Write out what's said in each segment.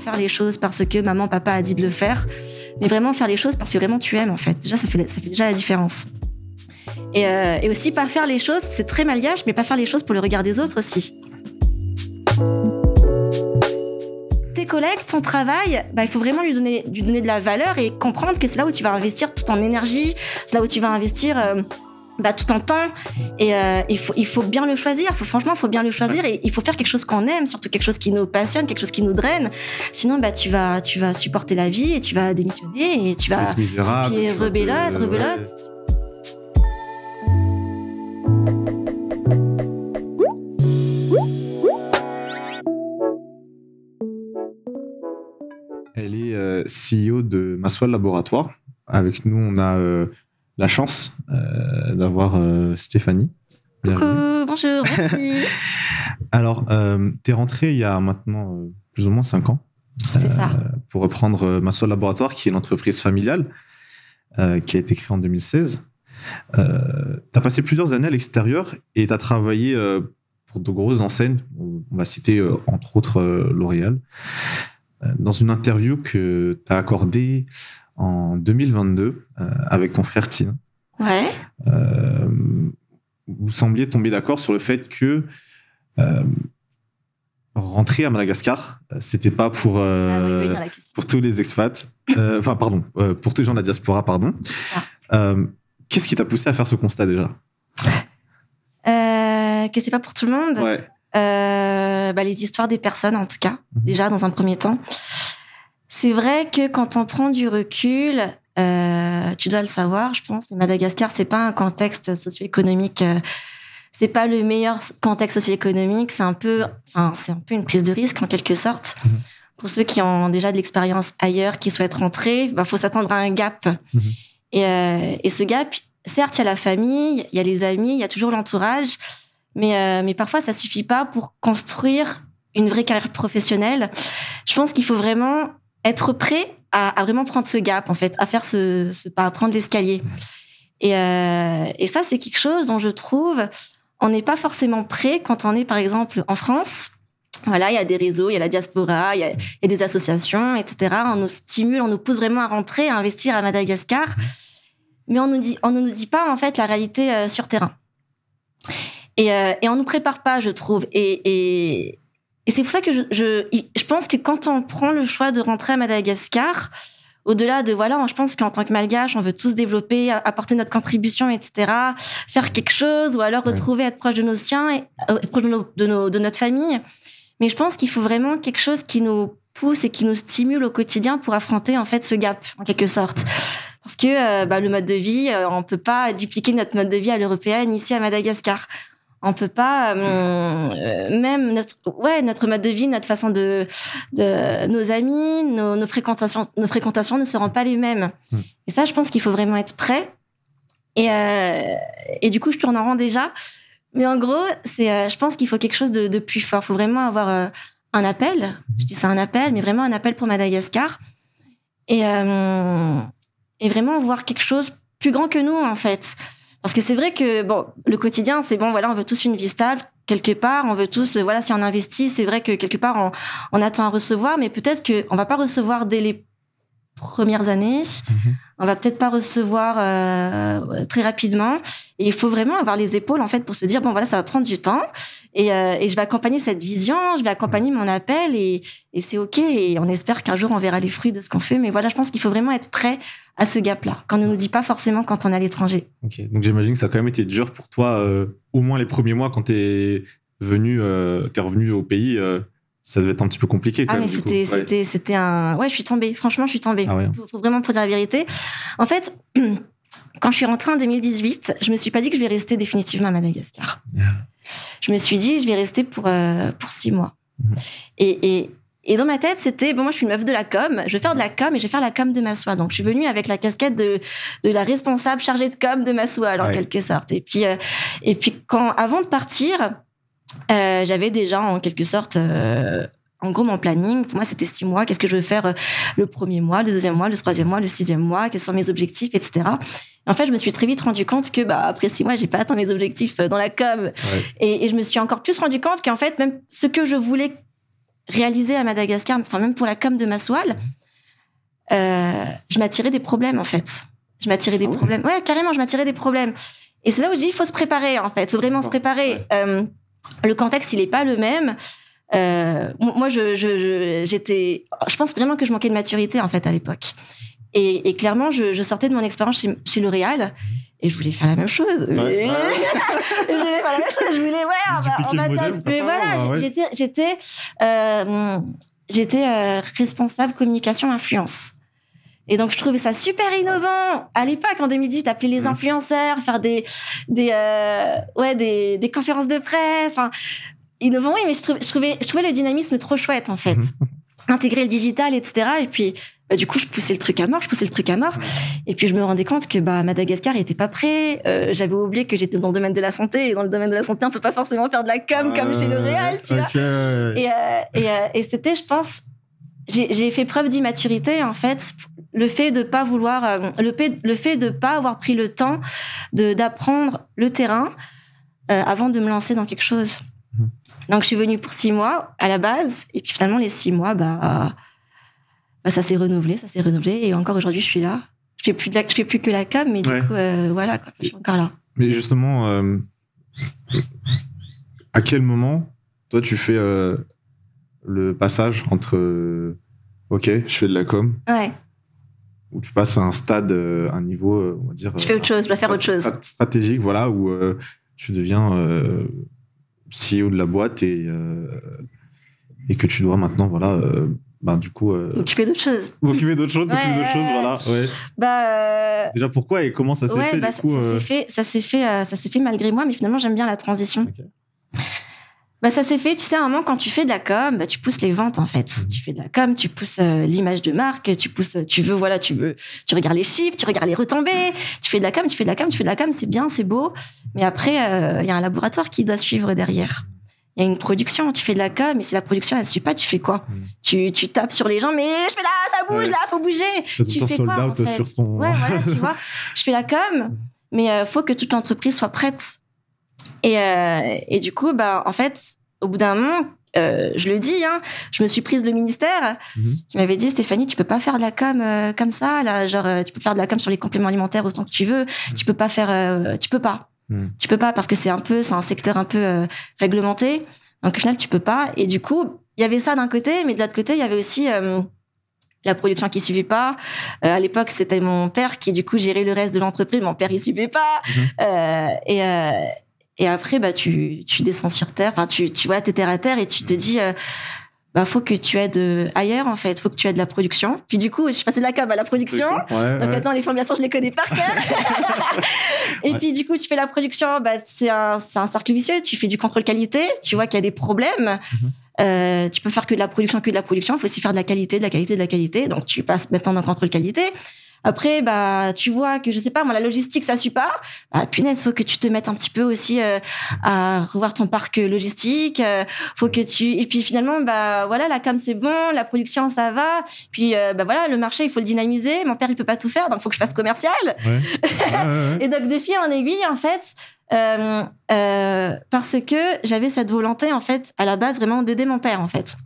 faire les choses parce que maman, papa a dit de le faire, mais vraiment faire les choses parce que vraiment tu aimes en fait. Déjà, ça fait, ça fait déjà la différence. Et, euh, et aussi pas faire les choses, c'est très malgache, mais pas faire les choses pour le regard des autres aussi. Tes collègues, ton travail, bah, il faut vraiment lui donner, lui donner de la valeur et comprendre que c'est là où tu vas investir toute ton énergie, c'est là où tu vas investir... Euh, bah, tout en temps. Et euh, il, faut, il faut bien le choisir. Faut, franchement, il faut bien le choisir. Et il faut faire quelque chose qu'on aime, surtout quelque chose qui nous passionne, quelque chose qui nous draine. Sinon, bah, tu, vas, tu vas supporter la vie et tu vas démissionner et tu vas. Misérable, rebelote, rebelote. Elle est euh, CEO de Maswell Laboratoire. Avec nous, on a euh, la chance euh, d'avoir euh, Stéphanie. bonjour, merci. Alors, euh, tu es rentrée il y a maintenant plus ou moins cinq ans. Pour reprendre Masso Laboratoire, qui est une entreprise familiale qui a été créée en 2016. Euh, tu as passé plusieurs années à l'extérieur et tu travaillé pour de grosses enseignes. On va citer entre autres L'Oréal. Dans une interview que tu as accordée en 2022 euh, avec ton frère Tine. Ouais. Euh, vous sembliez tomber d'accord sur le fait que euh, rentrer à Madagascar, c'était pas pour ah pour tous les expats, enfin pardon, pour tous les gens de la diaspora, pardon. Ah. Qu'est-ce qui t'a poussé à faire ce constat déjà Que c'est pas pour tout le monde. Bah, les histoires des personnes en tout cas, mhm. déjà dans un premier temps. C'est vrai que quand on prend du recul, euh, tu dois le savoir, je pense, mais Madagascar, c'est pas un contexte socio-économique. Ce euh, c'est pas le meilleur contexte socio-économique. C'est un peu, enfin, c'est un peu une prise de risque en quelque sorte. Mhm. Pour ceux qui ont déjà de l'expérience ailleurs, qui souhaitent rentrer, il bah, faut s'attendre à un gap. Mhm. Et, euh, et, ce gap, certes, il y a la famille, il y a les amis, il y a toujours l'entourage, mais, mais parfois, ça suffit pas pour construire une vraie carrière professionnelle. Je pense qu'il faut vraiment être prêt à, vraiment prendre ce gap, en fait, à faire ce, pas, à prendre l'escalier. Euh, et, ça, c'est quelque chose dont je trouve, on n'est pas forcément prêt quand on est, par exemple, en France. Voilà, il y a des réseaux, il y a la diaspora, il y, a des associations, etc. On nous stimule, on nous pousse vraiment à rentrer, à investir à Madagascar, mais on nous dit, on ne nous dit pas en fait la réalité euh, sur terrain. Et, euh, et on nous prépare pas, je trouve. et, et c'est pour ça que je, je, je, pense que quand on prend le choix de rentrer à Madagascar, au-delà de voilà, je pense qu'en tant que malgache, on veut tous développer, apporter notre contribution, etc., faire quelque chose, ou alors retrouver, être proche de nos siens, et, euh, être proche de, nos, de, notre famille. Mais je pense qu'il faut vraiment quelque chose qui nous pousse et qui nous stimule au quotidien pour affronter en fait ce gap, en quelque sorte. Parce que euh, bah, le mode de vie, on euh, on peut pas dupliquer notre mode de vie à l'européenne ici à Madagascar on peut pas euh, euh, même notre ouais notre mode de vie notre façon de, nos amis nos, fréquentations nos fréquentations ne seront pas les mêmes hmm. et ça je pense qu'il faut vraiment être prêt et euh, et du coup je tourne en rond déjà mais en gros c'est je pense qu'il faut quelque chose de, de, plus fort faut vraiment avoir un appel je dis ça un appel mais vraiment un appel pour Madagascar et et vraiment voir quelque chose plus grand que nous en fait parce que c'est vrai que bon, le quotidien, c'est bon, voilà, on veut tous une vie stable quelque part. On veut tous, euh, voilà, si on investit, c'est vrai que quelque part on, on attend à recevoir, mais peut-être que on va pas recevoir dès les premières années. Mhm. On va peut-être pas recevoir euh, très rapidement. Et il faut vraiment avoir les épaules en fait pour se dire bon voilà ça va prendre du temps et, euh, je vais accompagner cette vision, je vais accompagner mon appel et, c'est ok. Et on espère qu'un jour on verra les fruits de ce qu'on fait. Mais voilà, je pense qu'il faut vraiment être prêt à ce gap-là, qu'on ne nous dit pas forcément quand on est à l'étranger. Ok, donc j'imagine que ça a quand même été dur pour toi, euh, au moins les premiers mois quand tu venu, es revenu au pays ça devait être un petit peu compliqué. Quand ah, mais c'était, c'était, c'était un. Ouais, je suis tombée. Franchement, je suis tombée. Ah, ouais. vraiment pour dire la vérité. En fait. Quand je suis rentrée en 2018, je me suis pas dit que je vais rester définitivement à Madagascar. Je me suis dit, je vais rester pour, euh, pour six mois. Mm-hmm. Et, et, et, dans ma tête, c'était, bon, moi, je suis une meuf de la com, je vais faire de la com et je vais faire la com de soie. Donc, je suis venue avec la casquette de, de la responsable chargée de com de soie, alors en quelque sorte. Et puis, euh, et puis quand, avant de partir, euh, j'avais déjà en quelque sorte euh, en gros, mon planning, pour moi, c'était six mois. Qu'est-ce que je veux faire euh, le premier mois, le deuxième mois, le troisième mois, le sixième mois Quels sont mes objectifs, etc. en fait, je me suis très vite rendu compte que, bah, après six mois, j'ai pas atteint mes objectifs dans la com. Et, je me suis encore plus rendu compte qu'en fait, même ce que je voulais réaliser à Madagascar, enfin, même pour la com de ma soile, je m'attirais des problèmes, en fait. Je m'attirais des ah problèmes. Ouais, carrément, je m'attirais des problèmes. Et c'est là où je dis, il faut se préparer, en fait. Il faut vraiment se préparer le contexte, il n'est pas le même. Euh, moi, je, pense vraiment que je manquais de maturité en fait à l'époque. Et, clairement, je, sortais de mon expérience chez, L'Oréal et je voulais faire la même chose. je voulais faire la même chose. Je voulais, ouais, ah, bah, Mais voilà, j'étais, euh, euh, responsable communication influence. Et donc, je trouvais ça super innovant. À l'époque, en 2010, d'appeler les mmh. influenceurs, faire des, des, euh, ouais, des, conférences de presse. Enfin, innovant, oui, mais je, trouvais, je, trouvais, je trouvais le dynamisme trop chouette, en fait. Mmh. Intégrer le digital, etc. Et puis, bah, du coup, je poussais le truc à mort, je poussais le truc à mort. Mmh. Et puis, je me rendais compte que bah, Madagascar n'était pas prêt. Euh, j'avais oublié que j'étais dans le domaine de la santé. Et dans le domaine de la santé, on peut pas forcément faire de la com ah comme chez L'Oréal, tu vois. Et, euh, et, et c'était, je pense, j'ai fait preuve d'immaturité, en fait, le fait de pas vouloir, euh, le, fait de pas avoir pris le temps d'apprendre le terrain euh, avant de me lancer dans quelque chose. Mmh. Donc je suis venue pour six mois à la base, et puis finalement les six mois, bah, bah ça s'est renouvelé, ça s'est renouvelé, et encore aujourd'hui je suis là. Je fais plus je fais plus que la cam, mais du coup euh, voilà, je suis encore là. Mais justement, à quel moment toi tu fais le passage entre ok, je fais de la com où tu passes à un stade, euh, un niveau, euh, on va dire. Je fais autre chose, je dois faire autre chose. Stratégique, voilà, où euh, tu deviens CEO de la boîte et, et que tu dois maintenant, voilà. Ben, du coup. occuper d'autres choses. occuper d'autres choses, d'autres choses, voilà. Bah, Déjà, pourquoi et comment ça s'est fait, bah, du coup, ça, s'est fait Ça s'est fait, malgré moi, mais finalement, j'aime bien la transition. Ok bah, ça s'est fait, tu sais, à un moment, quand tu fais de la com, bah, tu pousses les ventes, en fait. Mhm. Tu fais de la com, tu pousses euh, l'image de marque, tu pousses, euh, tu veux, voilà, tu veux, tu regardes les chiffres, tu regardes les retombées, tu fais de la com, tu fais de la com, tu fais de la com, c'est bien, c'est beau. Mais après, euh, il y a un laboratoire qui doit suivre derrière. Il y a une production, tu fais de la com, mais si la production, elle ne suit pas, tu fais quoi mhm. tu, tu, tapes sur les gens, mais je fais là, ça bouge, là, faut bouger. Tu fais quoi, en fait sur Ouais, tu vois. Je fais la com, mais il faut que toute l'entreprise soit prête euh, et, du coup, bah, en fait, au bout d'un moment, euh, je le dis, hein, je me suis prise le ministère mhm. qui m'avait dit Stéphanie, tu peux pas faire de la com euh, comme ça, là, genre tu peux faire de la com sur les compléments alimentaires autant que tu veux, mhm. tu peux pas faire, tu peux pas, mhm. tu peux pas parce que c'est un peu, c'est un secteur un peu réglementé, donc au final tu peux pas. Et du coup, il y avait ça d'un côté, mais de l'autre côté, il y avait aussi la production qui suivait pas. à l'époque, c'était mon père qui du coup gérait le reste de l'entreprise. Mon père il suivait pas. et, et après, bah, tu, tu descends sur terre. Enfin, tu, tu vois, t'es terre à terre et tu te dis, il euh, bah, faut que tu aides euh, ailleurs, en fait. Faut que tu aides la production. Puis du coup, je suis passée de la com à la production. Donc, ouais. attends, les formations, je les connais par cœur. et puis, du coup, tu fais la production. Bah, c'est un, c'est un cercle vicieux. Tu fais du contrôle qualité. Tu vois qu'il y a des problèmes. Mm-hmm. Euh, tu peux faire que de la production, que de la production. Il faut aussi faire de la qualité, de la qualité, de la qualité. Donc, tu passes maintenant dans le contrôle qualité. Après, bah, tu vois que je sais pas, moi, la logistique, ça suit pas. Bah, punaise, faut que tu te mettes un petit peu aussi euh, à revoir ton parc logistique. Euh, faut que tu et puis finalement, bah voilà, la com c'est bon, la production ça va. Puis euh, bah voilà, le marché il faut le dynamiser. Mon père il peut pas tout faire, donc faut que je fasse commercial. et donc de en aiguille, en fait, parce que j'avais cette volonté en fait à la base vraiment d'aider mon père en fait.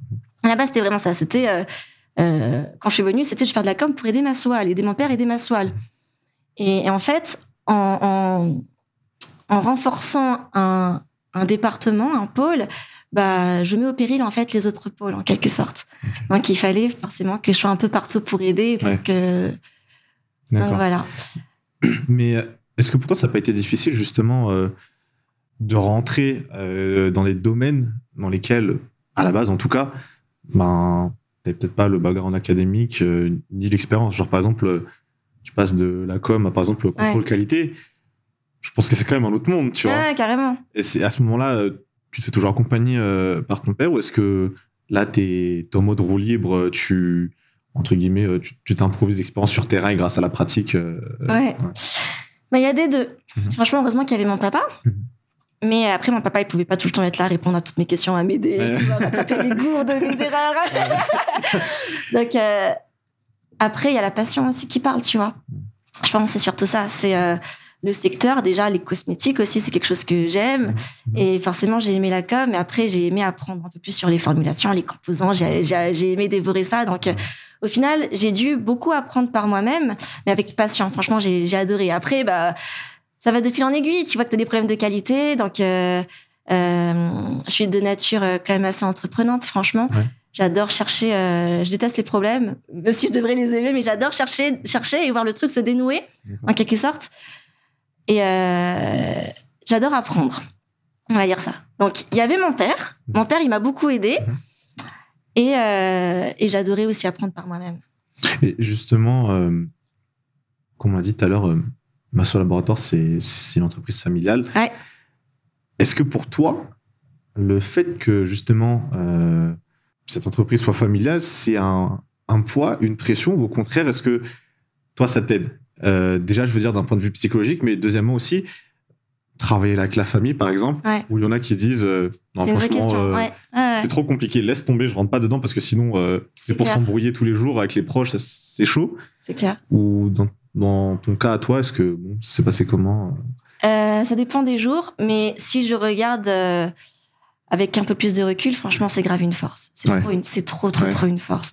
À la base c'était vraiment ça, c'était euh, quand je suis venue, c'était de faire de la com pour aider ma soile, aider mon père, aider ma soile. Et, en fait, en, en, renforçant un, un, département, un pôle, bah, je mets au péril en fait les autres pôles en quelque sorte. Donc il fallait forcément que je sois un peu partout pour aider, pour Donc voilà. Mais euh, est-ce que pourtant ça n'a pas été difficile justement euh, de rentrer dans les domaines dans lesquels, à la base en tout cas, ben peut-être pas le background académique euh, ni l'expérience. Genre, par exemple, tu passes de la com à, par exemple, le contrôle qualité. Je pense que c'est quand même un autre monde, tu vois. Ouais, carrément. Et c'est à ce moment-là, euh, tu te fais toujours accompagner euh, par ton père ou est-ce que là, t'es es en mode roue libre, tu, entre guillemets, tu t'improvises l'expérience sur terrain et grâce à la pratique Ouais. Mais bah, il y a des deux. Mhm. Franchement, heureusement qu'il y avait mon papa. Mhm. Mais après, mon papa, il pouvait pas tout le temps être là, répondre à toutes mes questions, à m'aider, tu vois, mes gourdes, mes erreurs. Donc, euh, après, il y a la passion aussi qui parle, tu vois. Je pense que c'est surtout ça. C'est euh, le secteur, déjà, les cosmétiques aussi, c'est quelque chose que j'aime. Et forcément, j'ai aimé la com. mais après, j'ai aimé apprendre un peu plus sur les formulations, les composants. J'ai aimé dévorer ça. Donc, euh, au final, j'ai dû beaucoup apprendre par moi-même, mais avec passion. Franchement, j'ai adoré. Après, bah ça va de fil en aiguille. Tu vois que tu as des problèmes de qualité. Donc, euh, euh, je suis de nature euh, quand même assez entreprenante, franchement. J'adore chercher, je déteste les problèmes, même si je devrais les aimer, mais j'adore chercher, chercher et voir le truc se dénouer, en quelque sorte. Et j'adore apprendre. On va dire ça. Donc, il y avait mon père. Mhm. Mon père, il m'a beaucoup aidé. Mhm. Et, j'adorais aussi apprendre par moi-même. justement, comme on l'a dit tout à l'heure, Masso Laboratoire, c'est une entreprise familiale. Est-ce que pour toi, le fait que justement euh, cette entreprise soit familiale, c'est un, poids, une pression, ou au contraire, est-ce que toi, ça t'aide euh, Déjà, je veux dire d'un point de vue psychologique, mais deuxièmement aussi, travailler avec la famille, par exemple, où il y en a qui disent euh, C'est non, franchement, question. c'est trop compliqué, laisse tomber, je rentre pas dedans parce que sinon, c'est pour s'embrouiller tous les jours avec les proches, c'est chaud. C'est clair. Ou dans dans ton cas à toi, est-ce que bon, ça s'est passé comment euh euh, Ça dépend des jours, mais si je regarde euh, avec un peu plus de recul, franchement, c'est grave une force. C'est trop, une, trop, trop, une force.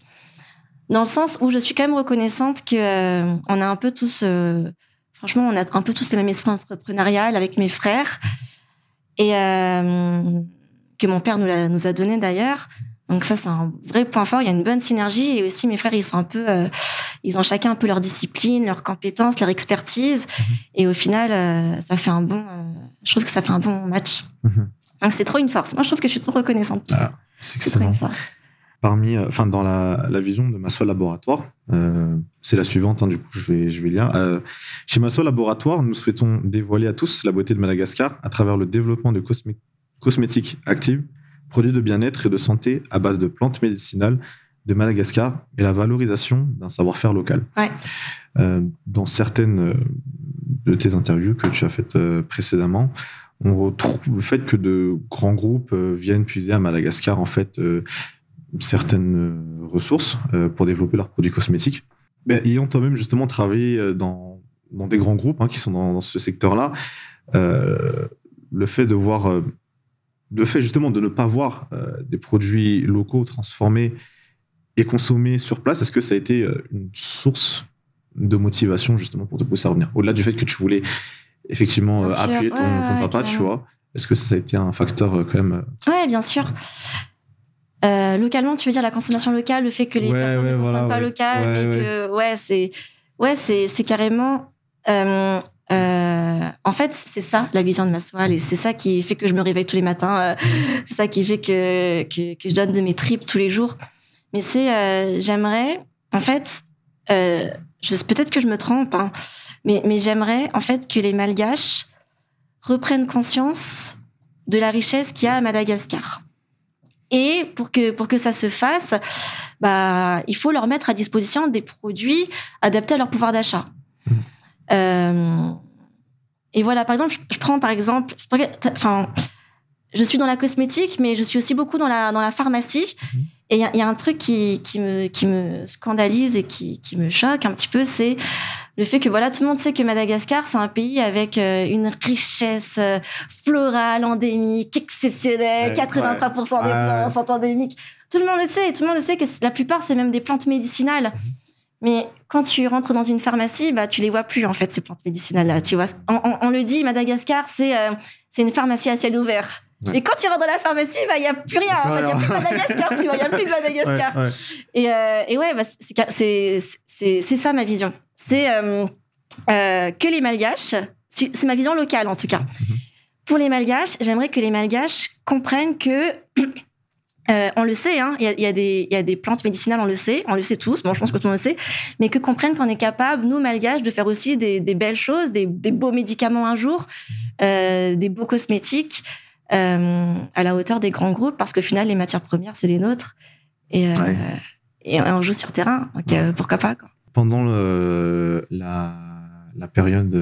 Dans le sens où je suis quand même reconnaissante que on a un peu tous, franchement, on a un peu tous le même esprit entrepreneurial avec mes frères et que mon père nous nous a donné d'ailleurs. Donc ça, c'est un vrai point fort. Il y a une bonne synergie et aussi mes frères, ils sont un peu, euh, ils ont chacun un peu leur discipline, leurs compétences, leur expertise. Mm-hmm. Et au final, euh, ça fait un bon. Euh, je trouve que ça fait un bon match. Mm-hmm. Donc c'est trop une force. Moi, je trouve que je suis trop reconnaissante. Ah, c'est trop une force. Parmi, enfin, dans la, vision de Masso Laboratoire, c'est la suivante. Hein, du coup, je vais, je vais lire. chez Masso Laboratoire, nous souhaitons dévoiler à tous la beauté de Madagascar à travers le développement de cosmétiques actives produits de bien-être et de santé à base de plantes médicinales de Madagascar et la valorisation d'un savoir-faire local. Euh, dans certaines euh, de tes interviews que tu as faites euh, précédemment, on retrouve le fait que de grands groupes viennent puiser à Madagascar en fait certaines ressources pour développer leurs produits cosmétiques. Ils ben, ayant toi-même justement travaillé dans, dans, des grands groupes hein, qui sont dans, ce secteur-là, le fait de voir le fait justement de ne pas voir euh, des produits locaux transformés et consommés sur place, est-ce que ça a été euh, une source de motivation justement pour te pousser à revenir Au-delà du fait que tu voulais effectivement appuyer ton, papa, tu vois, est-ce que ça a été un facteur euh, quand même Ouais, bien sûr. localement, tu veux dire la consommation locale, le fait que les personnes ne consomment pas local, ouais, ouais. c'est ouais, c'est carrément. Euh, en fait, c'est ça la vision de ma soirée et c'est ça qui fait que je me réveille tous les matins, euh, c'est ça qui fait que, que, je donne de mes tripes tous les jours. Mais c'est, euh, j'aimerais, en fait, peut-être que je me trompe, hein, mais, j'aimerais en fait que les Malgaches reprennent conscience de la richesse qu'il y a à Madagascar. Et pour que, pour que ça se fasse, bah, il faut leur mettre à disposition des produits adaptés à leur pouvoir d'achat. Mmh. Euh, et voilà, par exemple, je, prends par exemple, enfin, je suis dans la cosmétique, mais je suis aussi beaucoup dans la, dans la pharmacie. Mhm. Et il y, a un truc qui, qui, me, qui me scandalise et qui, qui me choque un petit peu, c'est le fait que voilà, tout le monde sait que Madagascar, c'est un pays avec euh, une richesse euh, florale, endémique, exceptionnelle, 83% des ah plantes sont endémiques. Tout le monde le sait, tout le monde le sait que la plupart, c'est même des plantes médicinales. Mhm. Mais quand tu rentres dans une pharmacie, bah, tu les vois plus, en fait, ces plantes médicinales-là. Tu vois, on, le dit, Madagascar, c'est euh, c'est une pharmacie à ciel ouvert. Mais quand tu rentres dans la pharmacie, bah, il n'y a plus rien. Il n'y a plus Madagascar, tu vois. Il a plus de Madagascar. et, euh, et, ouais, bah, c'est ça ma vision. C'est euh, que les Malgaches, c'est ma vision locale en tout cas. Mm-hmm. Pour les Malgaches, j'aimerais que les Malgaches comprennent que euh, on le sait, hein, il y, a, des plantes médicinales, on le sait, on le sait tous, bon, je pense que tout le monde le sait, mais que comprennent qu'on est capable, nous, malgaches, de faire aussi des, belles choses, des, beaux médicaments un jour, euh, des beaux cosmétiques, euh, à la hauteur des grands groupes, parce qu'au final, les matières premières, c'est les nôtres, et, on joue sur terrain, donc pourquoi pas. Pendant la, période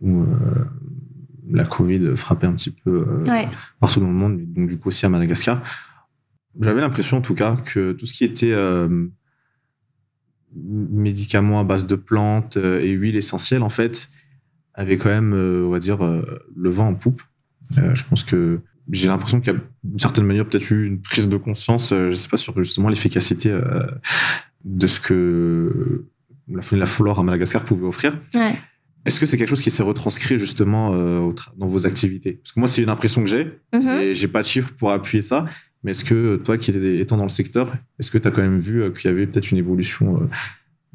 où la Covid frappait un petit peu partout dans le monde, donc du coup aussi à Madagascar, j'avais l'impression, en tout cas, que tout ce qui était euh, médicaments à base de plantes euh, et huiles essentielles, en fait, avait quand même, euh, on va dire, le vent en poupe. je pense que j'ai l'impression qu'il y a, d'une certaine manière, peut-être eu une prise de conscience, je ne sais pas, sur justement l'efficacité de ce que la, la flore à Madagascar pouvait offrir. Est-ce que c'est quelque chose qui s'est retranscrit justement dans vos activités Parce que moi, c'est une impression que j'ai, et mm-hmm. je et j'ai pas de chiffres pour appuyer ça. Mais est-ce que euh, toi, qui étant dans le secteur, est-ce que tu as quand même vu euh, qu'il y avait peut-être une évolution euh,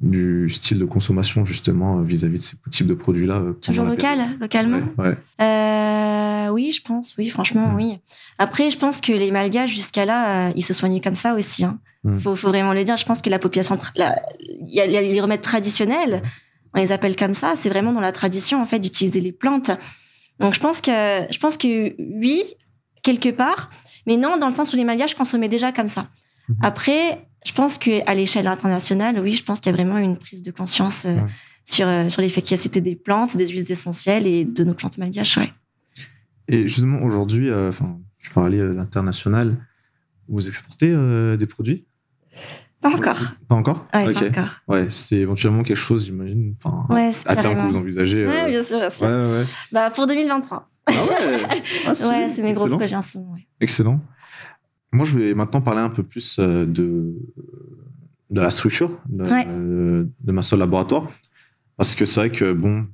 du style de consommation justement vis-à-vis de ces types de produits-là Toujours local, localement Oui, je pense, oui, franchement, mmh. oui. Après, je pense que les malgaches, jusqu'à là, ils se soignaient comme ça aussi. Il hein. mmh. faut, vraiment le dire, je pense que la population... Il y, a les remèdes traditionnels, mmh. on les appelle comme ça, c'est vraiment dans la tradition, en fait, d'utiliser les plantes. Donc, je pense que, je pense que oui, quelque part... Mais non, dans le sens où les malgaches, consommaient déjà comme ça. Mhm. Après, je pense qu'à l'échelle internationale, oui, je pense qu'il y a vraiment une prise de conscience euh, sur, euh, sur l'efficacité des plantes, des huiles essentielles et de nos plantes malgaches, ouais. Et justement, aujourd'hui, euh, enfin, je parlais à l'international, vous exportez des produits pas encore. Pas encore Oui, pas encore. c'est éventuellement quelque chose, j'imagine, à terme que vous envisagez. bien sûr, bien sûr. Ouais, ouais. Bah, pour 2023. Ah ouais, ah, ouais c'est mes gros projets Excellent. Moi, je vais maintenant parler un peu plus euh, de, de la structure de, ma seule laboratoire. Parce que c'est vrai que, bon,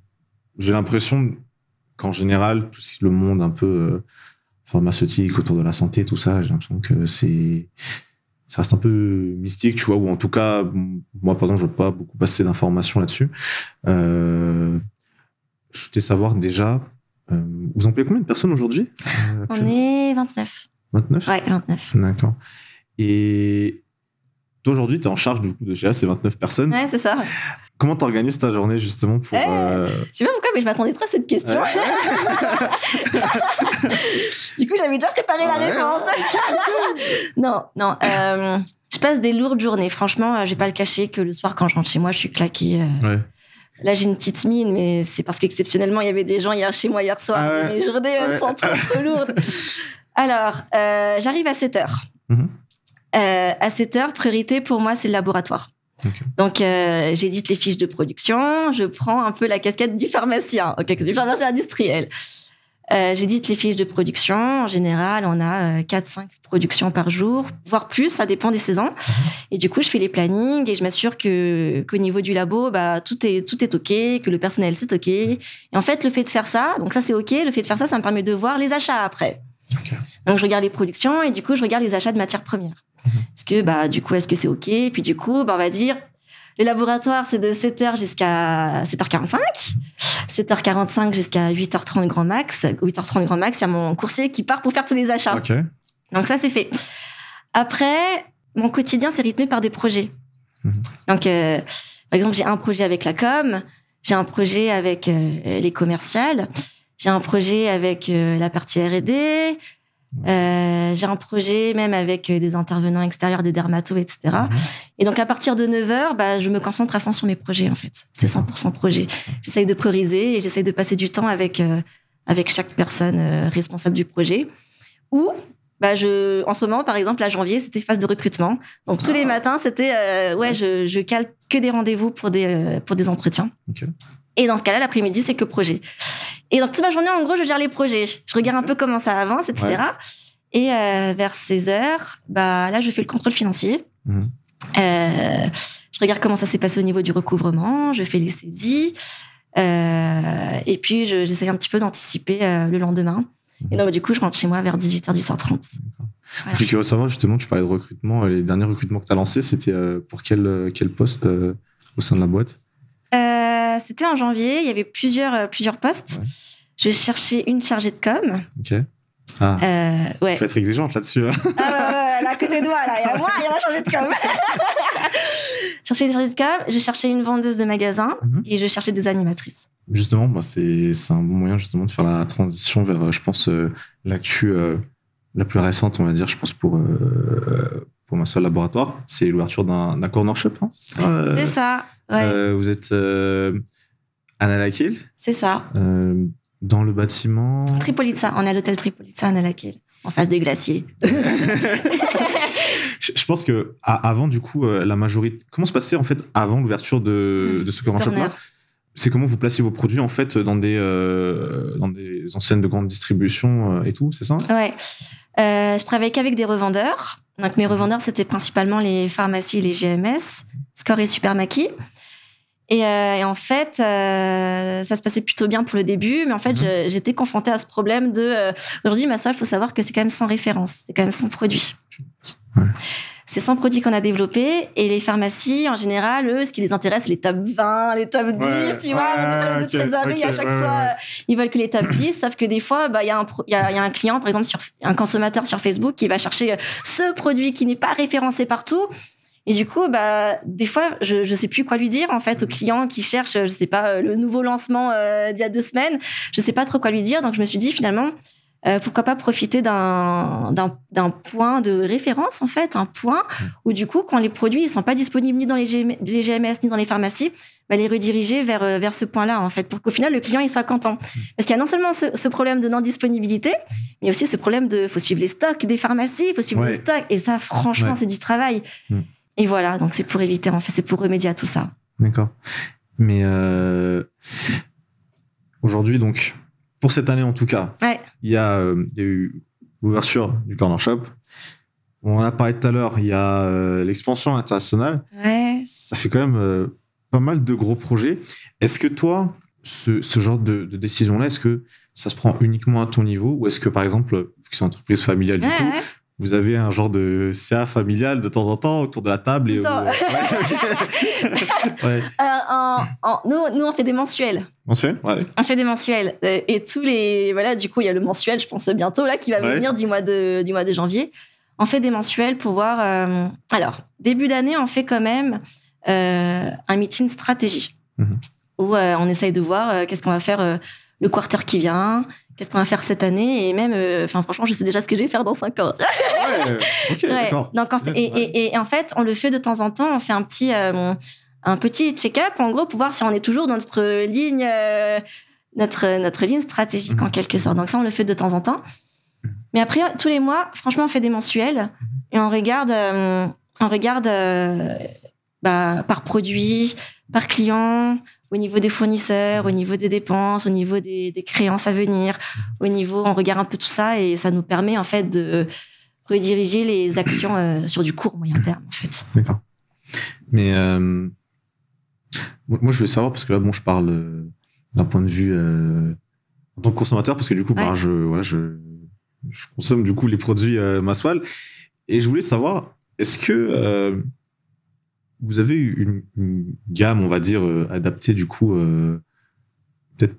j'ai l'impression qu'en général, tout le monde un peu euh, pharmaceutique autour de la santé, tout ça, j'ai l'impression que c'est. Ça reste un peu mystique, tu vois, ou en tout cas, moi, par exemple, je ne veux pas beaucoup passer d'informations là-dessus. Euh, je voulais savoir déjà, euh, vous employez combien de personnes aujourd'hui euh, On est 29. 29 Ouais, 29. D'accord. Et toi aujourd'hui, tu es en charge du de chez c'est 29 personnes. Ouais, c'est ça. Comment t'organises ta journée justement pour. Eh, euh, je sais pas pourquoi, mais je m'attendais trop à cette question. du coup, j'avais déjà préparé la réponse. non, non. je passe des lourdes journées. Franchement, je j'ai pas le cacher que le soir, quand je rentre chez moi, je suis claquée. Ouais. Là, j'ai une petite mine, mais c'est parce qu'exceptionnellement, il y avait des gens hier chez moi hier soir. Ah Mes journées sont trop, lourdes. Alors, euh, j'arrive à 7 heures. Mhm. Euh, à 7 h priorité pour moi, c'est le laboratoire. Donc, euh, j'édite les fiches de production, je prends un peu la casquette du pharmacien, du pharmacien industriel. Euh, J'édite les fiches de production. En général, on a 4-5 euh, productions par jour, voire plus, ça dépend des saisons. Mm-hmm. Et du coup, je fais les plannings et je m'assure que qu'au niveau du labo, bah, tout est tout est OK, que le personnel, c'est OK. Et en fait, le fait de faire ça, donc ça, c'est OK. Le fait de faire ça, ça me permet de voir les achats après. Donc, je regarde les productions et du coup, je regarde les achats de matières premières. Parce mm-hmm. que, bah, du coup, est-ce que c'est OK et Puis, du coup, bah, on va dire, les laboratoires c'est de 7h jusqu'à 7h45. 7h45 jusqu'à 8h30 grand max. 8h30 grand max, il y a mon coursier qui part pour faire tous les achats. Donc ça, c'est fait. Après, mon quotidien, c'est rythmé par des projets. Mhm. Donc, euh, par exemple, j'ai un projet avec la com, j'ai un projet avec euh, les commerciales, j'ai un projet avec euh, la partie R&D, euh, j'ai un projet même avec euh, des intervenants extérieurs, des dermatos, etc. Mhm. Et donc à partir de 9h, bah, je me concentre à fond sur mes projets en fait. C'est 100% projet. J'essaye de prioriser et j'essaye de passer du temps avec, euh, avec chaque personne responsable du projet. Ou bah, je, en ce moment, par exemple, à janvier, c'était phase de recrutement. Donc tous les ah. matins, c'était ouais, je, je cale que des rendez-vous pour des, pour des entretiens. Ok. Et dans ce cas-là, l'après-midi, c'est que projet. Et dans toute ma journée, en gros, je gère les projets. Je regarde un peu comment ça avance, etc. Et euh, vers 16 heures, bah, là, je fais le contrôle financier. Mmh. Euh, je regarde comment ça s'est passé au niveau du recouvrement, je fais les saisies. Euh, et puis, j'essaie un petit peu d'anticiper le lendemain. Et mmh. donc, du coup, je rentre chez moi vers 18h, 10h30. Voilà. Je suis justement, tu parlais de recrutement. Les derniers recrutements que tu as lancés, c'était pour quel, quel poste au sein de la boîte euh, c'était en janvier. Il y avait plusieurs, euh, plusieurs postes. Je cherchais une chargée de com. Ok. Ah. Euh, ouais. Faut être exigeante là-dessus. Hein. Ah, à côté de moi, là. Il y a moi, il y a la chargée de com. cherchais une chargée de com, je cherchais une vendeuse de magasin mhm. et je cherchais des animatrices. Justement, c'est un bon moyen justement de faire la transition vers, euh, je pense, l'actu la plus récente, on va dire, je pense, pour, pour ma seule laboratoire, c'est l'ouverture d'un corner shop. Hein. c'est ça. Euh, euh, vous êtes à euh, Nalakil C'est ça. dans le bâtiment Tripolitsa. On est à l'hôtel Tripolitsa à Nalakil, en face des glaciers. je pense que avant du coup la majorité comment se passait en fait avant l'ouverture de, hmm, ce corner shop c'est comment vous placez vos produits en fait dans des des enseignes de grande distribution et tout c'est ça ouais je travaille qu'avec des revendeurs donc mes revendeurs, c'était principalement les pharmacies, et les GMS, Score et Supermaki. Et, euh, et en fait, euh, ça se passait plutôt bien pour le début, mais en fait, mhm. j'étais confrontée à ce problème de euh, aujourd'hui, ma soif il faut savoir que c'est quand même sans référence, c'est quand même sans produit. Ouais. C'est 100 produits qu'on a développés et les pharmacies, en général, eux, ce qui les intéresse, les top 20, les top 10, tu vois, on est ah, à chaque fois, euh, ils veulent que les top 10, sauf que des fois, bah, il bah, y, a, un client, par exemple, un consommateur sur Facebook qui va chercher euh, ce produit qui n'est pas référencé partout. Et du coup, bah, des fois, je ne sais plus quoi lui dire en fait au mm. client qui cherche, euh, je ne sais pas, le nouveau lancement d'il y a deux semaines. Je ne sais pas trop quoi lui dire. Donc, je me suis dit finalement, euh, pourquoi pas profiter d'un point de référence, en fait, un point mm. où, du coup, quand les produits ne sont pas disponibles ni dans les, GMS ni dans les pharmacies, bah, les rediriger vers, euh, vers ce point-là, en fait, pour qu'au final, le client il soit content. Mm. Parce qu'il y a non seulement ce, problème de non-disponibilité, mais aussi ce problème de faut suivre les stocks des pharmacies, il faut suivre les stocks. Et ça, franchement, c'est du travail. Mm. Et voilà, donc c'est pour éviter, en fait, c'est pour remédier à tout ça. D'accord. Mais euh, aujourd'hui, donc, pour cette année en tout cas, euh, il, y a, eu l'ouverture du Corner Shop. On a parlé tout à l'heure, il y a euh, l'expansion internationale. Ça fait quand même euh, pas mal de gros projets. Est-ce que toi, ce, genre de, décision-là, est-ce que ça se prend uniquement à ton niveau ou est-ce que par exemple, vu c'est une entreprise familiale du coup, vous avez un genre de CA familial de temps en temps autour de la table. Et nous, nous, on fait des mensuels. Mensuels On fait des mensuels. Euh, et tous les. Voilà, du coup, il y a le mensuel, je pense, bientôt, là, qui va venir du mois, de, du mois de janvier. On fait des mensuels pour voir. Euh, alors, début d'année, on fait quand même euh, un meeting stratégie mhm. où on essaye de voir qu'est-ce qu'on va faire le quarter qui vient, qu'est-ce qu'on va faire cette année et même euh, enfin franchement je sais déjà ce que je vais faire dans cinq ans ouais, OK, d'accord. donc et, en fait on le fait de temps en temps on fait un petit euh, un petit check-up en gros pour voir si on est toujours dans notre ligne euh, notre notre ligne stratégique en mhm. quelque sorte donc ça on le fait de temps en temps mhm. mais après tous les mois franchement on fait des mensuels et on regarde on regarde bah, par produit par client au niveau des fournisseurs, au mhm. niveau des dépenses, au niveau des, créances à venir, au niveau, on regarde un peu tout ça et ça nous permet en fait de rediriger les actions euh, sur du court moyen terme en fait. D'accord. Mais euh, moi je veux savoir parce que là bon je parle euh, d'un point de vue en tant que consommateur parce que du coup ben, je, consomme du coup les produits massoil. et je voulais savoir est-ce que vous avez une, gamme, on va dire, euh, adaptée du coup, euh, peut-être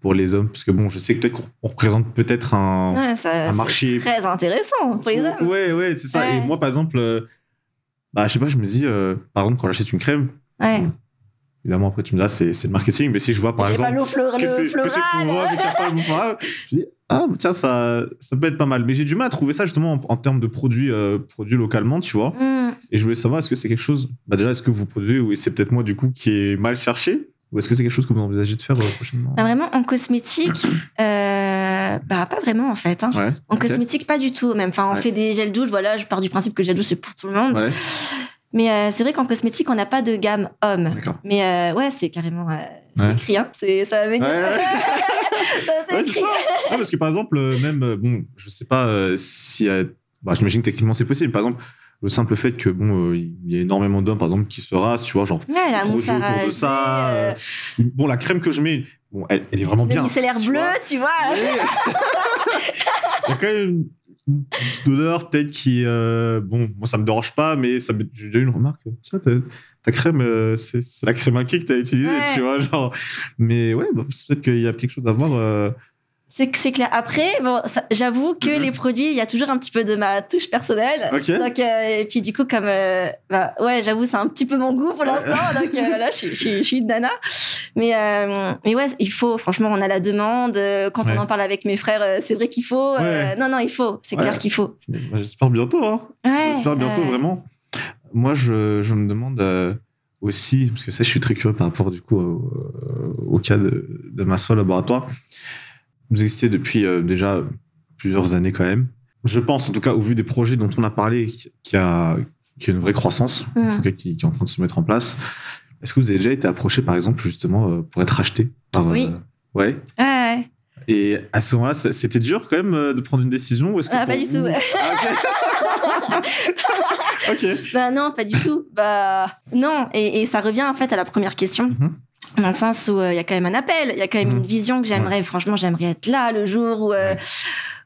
pour les hommes, parce que bon, je sais que peut-être qu'on représente peut-être un, marché très intéressant pour les hommes. Ouais, ouais, c'est ça. Et moi, par exemple, euh, bah, je sais pas, je me dis, par exemple, quand j'achète une crème. Évidemment, après, tu me dis, ah, c'est, le marketing, mais si je vois par exemple. que, c'est, pour moi, mais pas je dis, ah, tiens, ça, ça peut être pas mal. Mais j'ai du mal à trouver ça justement en, termes de produits, produits localement, tu vois. Hmm. Et je voulais savoir, est-ce que c'est quelque chose, bah, déjà, est-ce que vous produisez, ou c'est peut-être moi du coup qui est mal cherché, ou est-ce que c'est quelque chose que vous envisagez de faire euh, prochainement Vraiment, en cosmétique, euh, bah, pas vraiment en fait. Hein. en cosmétique, pas du tout. Même. Enfin, on fait des gels douche, voilà, je pars du principe que le gel douche, c'est pour tout le monde. Mais euh, c'est vrai qu'en cosmétique, on n'a pas de gamme homme. Mais ouais, c'est carrément. C'est écrit, hein. C'est, ça va ça, parce que par exemple, même, bon, je sais pas si. Bah, j'imagine que techniquement c'est possible. Par exemple, le simple fait que bon euh, il y a énormément d'hommes par exemple qui se rasent tu vois genre euh, bon la crème que je mets bon elle, est vraiment bien c'est l'air bleu tu vois il une petite odeur peut-être qui euh, bon moi ça me dérange pas mais ça j'ai eu une remarque ta crème c'est la crème à qui que t'as utilisée tu vois genre mais ouais bah, peut-être qu'il y a quelque chose à voir c'est clair. Après, bon, j'avoue que mhm. les produits, il y a toujours un petit peu de ma touche personnelle. Donc, euh, et puis du coup, comme, euh, bah, ouais, j'avoue, c'est un petit peu mon goût pour l'instant. donc euh, là, je, suis une nana. Mais, mais ouais, il faut. Franchement, on a la demande. Quand on en parle avec mes frères, c'est vrai qu'il faut. non, non, il faut. C'est clair qu'il faut. Bah, j'espère bientôt. Hein. J'espère bientôt vraiment. Moi, je, je me demande aussi parce que ça, je suis très curieux par rapport du coup au, cas de, de ma soie laboratoire vous existez depuis euh, déjà plusieurs années quand même. Je pense, en tout cas, au vu des projets dont on a parlé, qu'il y a, une vraie croissance, qui, est en train de se mettre en place. Est-ce que vous avez déjà été approché, par exemple, justement, euh, pour être acheté par, Oui. Euh, ouais. Et à ce moment-là, c'était dur quand même de prendre une décision ah, pas du tout. Ah, bah non, pas du tout. Bah non, et, ça revient en fait à la première question. Mhm dans le sens où euh, il y a quand même un appel, il y a quand même une mm. vision que j'aimerais, franchement, j'aimerais être là le jour où, euh,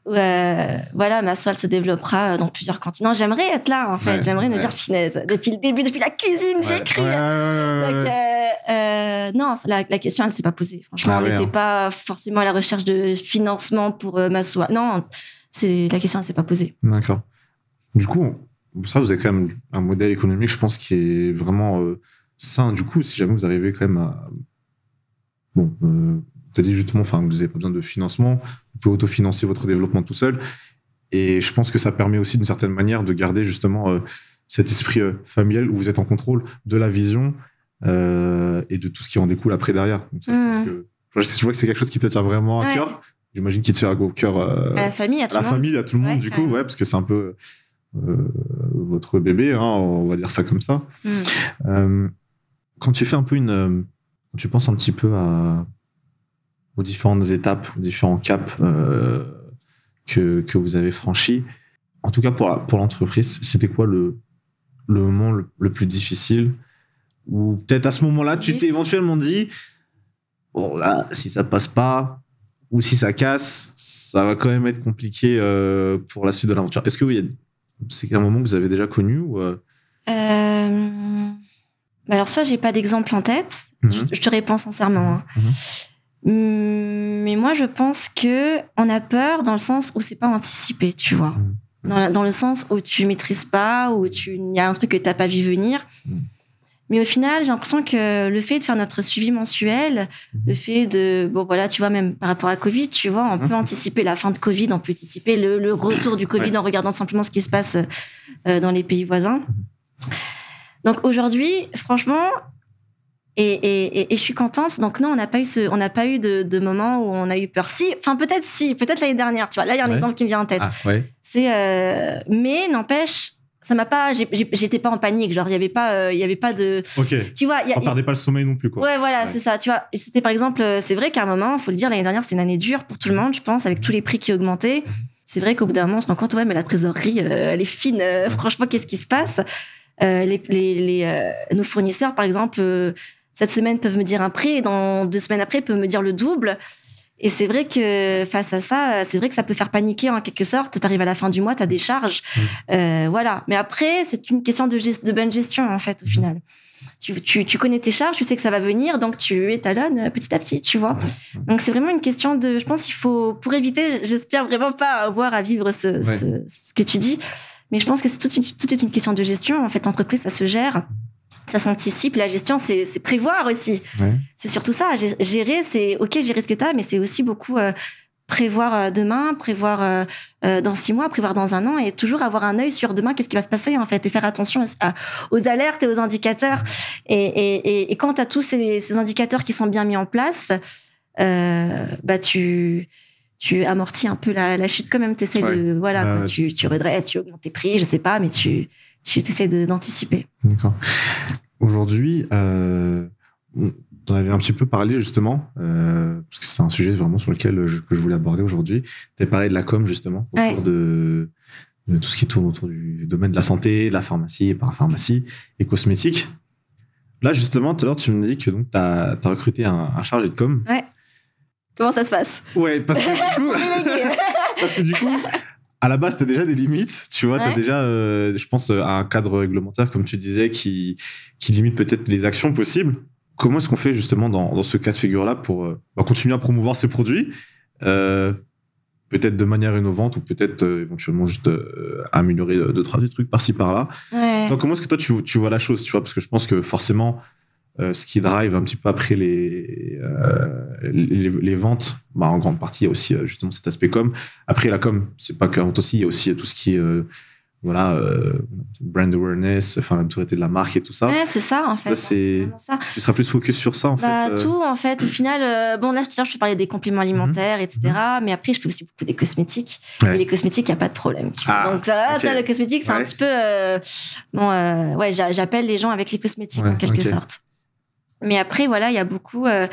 euh, voilà, ma soie se développera dans plusieurs continents. J'aimerais être là, en fait. J'aimerais me dire, finesse, depuis le début, depuis la cuisine, j'écris. Donc, non, la, question, elle s'est pas posée. Franchement, ah on n'était hein. pas forcément à la recherche de financement pour ma soie. Non, c'est, la question, elle s'est pas posée. D'accord. Du coup, ça, vous avez quand même un modèle économique, je pense, qui est vraiment ça, du coup, si jamais vous arrivez quand même à. Bon, euh, t'as dit justement, enfin, vous n'avez pas besoin de financement, vous pouvez autofinancer votre développement tout seul. Et je pense que ça permet aussi d'une certaine manière de garder justement euh, cet esprit euh, familial où vous êtes en contrôle de la vision et de tout ce qui en découle après derrière. Donc je, pense mmh. que, je, vois que c'est quelque chose qui t'attire vraiment à cœur. J'imagine qu'il te fait au cœur à la famille, à tout, la Famille, à tout le monde, du coup, ouais, parce que c'est un peu votre bébé, hein, on va dire ça comme ça. Mmh quand tu fais un peu une. Euh, tu penses un petit peu à, aux différentes étapes, aux différents caps euh, que, que, vous avez franchis, en tout cas pour, pour l'entreprise, c'était quoi le, le moment le, plus difficile Ou peut-être à ce moment-là, tu t'es éventuellement dit bon, là, si ça passe pas, ou si ça casse, ça va quand même être compliqué euh, pour la suite de l'aventure. Est-ce que oui, c'est un moment que vous avez déjà connu ou, euh... Bah, alors soit j'ai pas d'exemple en tête, mhm. je, te réponds sincèrement. Hein. Mhm. Hum, mais moi je pense que on a peur dans le sens où c'est pas anticipé, tu vois. Mhm. Dans, le sens où tu maîtrises pas, où tu y a un truc que t'as pas vu venir. Mais au final, j'ai l'impression que le fait de faire notre suivi mensuel, le fait de bon voilà, tu vois même par rapport à Covid, tu vois, on peut anticiper la fin de Covid, on peut anticiper le, retour du Covid en regardant simplement ce qui se passe euh, dans les pays voisins. Donc aujourd'hui, franchement, et, je suis contente. Donc non, on n'a pas eu ce, on n'a pas eu de, moment où on a eu peur. Si, enfin peut-être si, peut-être l'année dernière. Tu vois, là il y a un exemple qui me vient en tête. Ah, c'est, euh, mais n'empêche, ça m'a pas, j'étais pas en panique. Genre il y avait pas, euh, il avait pas de. Tu vois, y a, perdait pas le sommeil non plus quoi. Ouais, voilà, c'est ça. Tu vois, c'était par exemple, euh, c'est vrai qu'à un moment, faut le dire, l'année dernière c'était une année dure pour tout le mhm. monde, je pense, avec tous les prix qui augmentaient. Mhm. C'est vrai qu'au bout d'un moment, on se rend compte, ouais, mais la trésorerie, elle est fine. franchement, qu'est-ce qui se passe euh, les, les, les euh, nos fournisseurs, par exemple, euh, cette semaine peuvent me dire un prix, et dans deux semaines après peuvent me dire le double. Et c'est vrai que face à ça, c'est vrai que ça peut faire paniquer en quelque sorte. Tu arrives à la fin du mois, tu as des charges. Mmh. voilà. Mais après, c'est une question de, de bonne gestion, en fait, au mmh. final. Tu, tu, connais tes charges, tu sais que ça va venir, donc tu étalonnes petit à petit, tu vois. Donc c'est vraiment une question de. Je pense qu'il faut, pour éviter, j'espère vraiment pas avoir à vivre ce, ce que tu dis, mais je pense que c'est tout, est une question de gestion. En fait, l'entreprise, ça se gère, ça s'anticipe. La gestion, c'est prévoir aussi. C'est surtout ça. Gérer, c'est OK, gérer ce que tu as, mais c'est aussi beaucoup euh, prévoir euh, demain, prévoir euh, dans six mois, prévoir dans un an et toujours avoir un œil sur demain, qu'est-ce qui va se passer en fait, et faire attention aux alertes et aux indicateurs. Et, et, et, quand tu as tous ces, indicateurs qui sont bien mis en place, euh, bah tu tu amortis un peu la, chute quand même. tu de, voilà, tu, tu, redresses, tu augmentes tes prix, je sais pas, mais tu, tu essaies d'anticiper. D'accord. Aujourd'hui, euh, on avait un petit peu parlé justement, euh, parce que c'est un sujet vraiment sur lequel je, que je voulais aborder aujourd'hui. Tu as parlé de la com justement, autour de, tout ce qui tourne autour du domaine de la santé, la pharmacie, parapharmacie et cosmétique. Là justement, tout à l'heure, tu me dis que tu as, recruté un, un, chargé de com. Ouais. Comment ça se passe Ouais, parce que du coup, à la base, tu as déjà des limites, tu vois, tu as déjà, euh, je pense, euh, un cadre réglementaire, comme tu disais, qui, qui limite peut-être les actions possibles. Comment est-ce qu'on fait justement dans, ce cas de figure-là pour euh, bah, continuer à promouvoir ces produits peut-être de manière innovante ou peut-être éventuellement juste améliorer de trois des trucs par-ci par-là. comment est-ce que toi tu, tu, vois la chose, tu vois parce que je pense que forcément euh, ce qui drive un petit peu après euh, les, les, ventes, bah, en grande partie, il y a aussi euh, justement cet aspect com. Après, la com, c'est pas que vente aussi, il y a aussi tout ce qui est voilà, brand awareness, enfin, la notoriété de la marque et tout ça. c'est ça, en fait. Tu seras plus focus sur ça, en bah, fait. Tout, en fait. Au final, bon, là, je te parlais des compléments mhm. alimentaires, etc. Mhm. Mais après, je fais aussi beaucoup des cosmétiques. Et les cosmétiques, il n'y a pas de problème. Ah, Donc, ça, le cosmétique, c'est un petit peu. bon, ouais, j'appelle les gens avec les cosmétiques, en quelque sorte. Mais après, voilà, il y a beaucoup. Euh,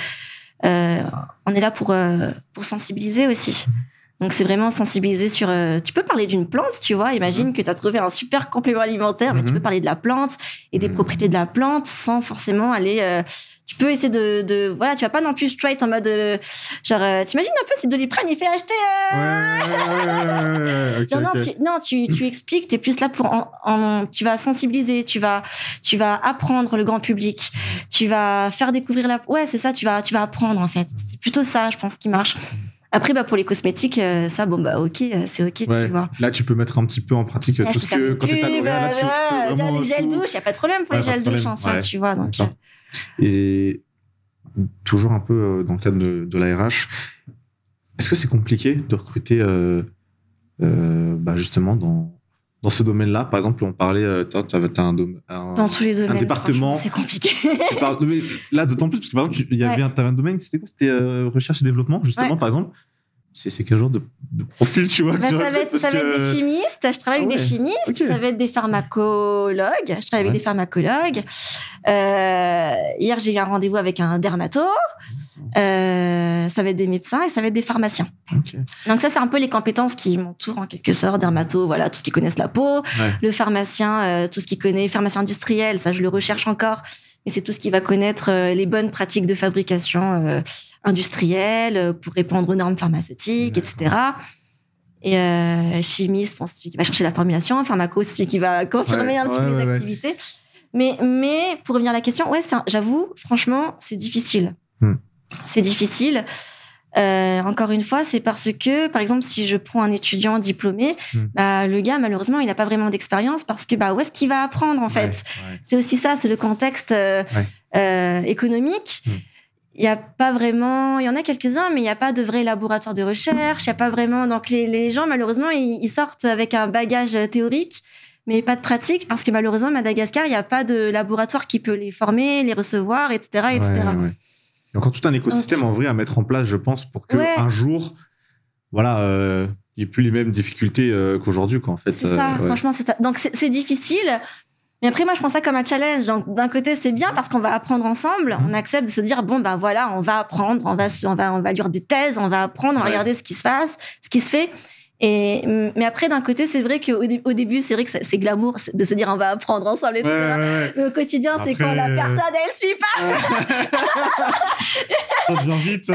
euh, on est là pour, euh, pour sensibiliser aussi. Donc, c'est vraiment sensibiliser sur. tu peux parler d'une plante, tu vois. Imagine mhm. que tu as trouvé un super complément alimentaire, mais tu mhm. peux parler de la plante et des mhm. propriétés de la plante sans forcément aller tu peux essayer de, de, voilà tu vas pas non plus straight en mode euh, genre euh, t'imagines un peu si Doliprane il fait acheter non, non, tu, non tu, tu expliques t'es plus là pour en, tu vas sensibiliser tu vas tu vas apprendre le grand public tu vas faire découvrir la ouais c'est ça tu vas tu vas apprendre en fait c'est plutôt ça je pense qui marche après, bah, pour les cosmétiques, euh, ça, bon, bah, ok, c'est ok, tu vois. Là, tu peux mettre un petit peu en pratique tout ce que, quand Les gels douche, y a pas de problème pour les gels douche, en tu vois, donc... Et toujours un peu euh, dans le cadre de, de la RH, est-ce que c'est compliqué de recruter euh, euh, bah, justement dans, dans ce domaine-là Par exemple, on parlait, tu as, un, un, dans tous les domaines, département. C'est compliqué. là, d'autant plus, parce que par exemple, il y avait un, de domaine, c'était quoi C'était recherche et développement, justement, par exemple c'est quel genre de, profil, tu vois bah, Ça va, être, des chimistes, je travaille avec des ah chimistes, ça va être des pharmacologues, je travaille avec des pharmacologues. Euh, hier, j'ai eu un rendez-vous avec un dermato, euh, ça va être des médecins et ça va être des pharmaciens. Donc ça, c'est un peu les compétences qui m'entourent en quelque sorte. Dermato, voilà, tout ce qui connaissent la peau, le pharmacien, euh, tout ce qui connaît, pharmacien industriel, ça je le recherche encore et c'est tout ce qui va connaître euh, les bonnes pratiques de fabrication euh, industrielle euh, pour répondre aux normes pharmaceutiques, etc. Et chimiste, pense celui qui va chercher la formulation, pharmaco, celui qui va confirmer un petit peu les activités. Mais, mais pour revenir à la question, ouais, j'avoue, franchement, c'est difficile. Hmm. C'est difficile. Euh, encore une fois, c'est parce que, par exemple, si je prends un étudiant diplômé, hmm. bah, le gars, malheureusement, il n'a pas vraiment d'expérience parce que bah, où est-ce qu'il va apprendre en fait C'est aussi ça, c'est le contexte euh, euh, économique. Hmm. il n'y a pas vraiment, il y en a quelques-uns, mais il n'y a pas de vrai laboratoire de recherche, il n'y a pas vraiment. Donc les, gens, malheureusement, ils, sortent avec un bagage théorique, mais pas de pratique, parce que malheureusement, à Madagascar, il n'y a pas de laboratoire qui peut les former, les recevoir, etc. etc. Il y a encore tout un écosystème en ah. vrai à mettre en place, je pense, pour qu'un un jour, voilà, euh, il n'y ait plus les mêmes difficultés euh, qu'aujourd'hui, fait. C'est ça, euh, franchement, c'est Donc, c'est difficile. Mais après, moi, je prends ça comme un challenge. Donc, d'un côté, c'est bien parce qu'on va apprendre ensemble. Mhm. On accepte de se dire, bon, ben voilà, on va apprendre, on va, on va, on va lire des thèses, on va apprendre, on va regarder ce qui se passe, ce qui se fait. Mm, mais après, d'un côté, c'est vrai qu'au au début, c'est vrai que c'est glamour de se dire on va apprendre ensemble. Et au quotidien, c'est quand la euh, personne, elle suit pas. ça devient vite.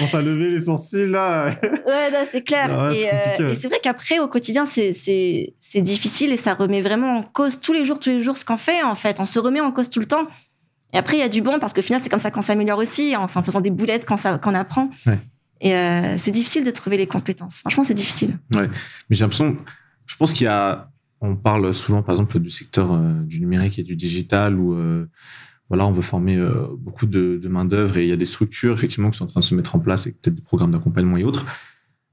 on s'est levé les sourcils, là. ouais, c'est clair. Ah, euh, et c'est vrai qu'après, au quotidien, c'est difficile et ça remet vraiment en cause tous les jours, tous les jours ce qu'on fait, en fait. On se remet en cause tout le temps. Et après, il y a du bon parce qu'au final, c'est comme ça qu'on s'améliore aussi, en, en faisant des boulettes quand, ça, quand on apprend. Et euh, c'est difficile de trouver les compétences. Franchement, c'est difficile. Ouais. Mais j'ai l'impression, je pense qu'il y a, on parle souvent, par exemple, du secteur euh, du numérique et du digital où, euh, voilà, on veut former beaucoup de, main-d'œuvre et il y a des structures, effectivement, qui sont en train de se mettre en place et peut-être des programmes d'accompagnement et autres.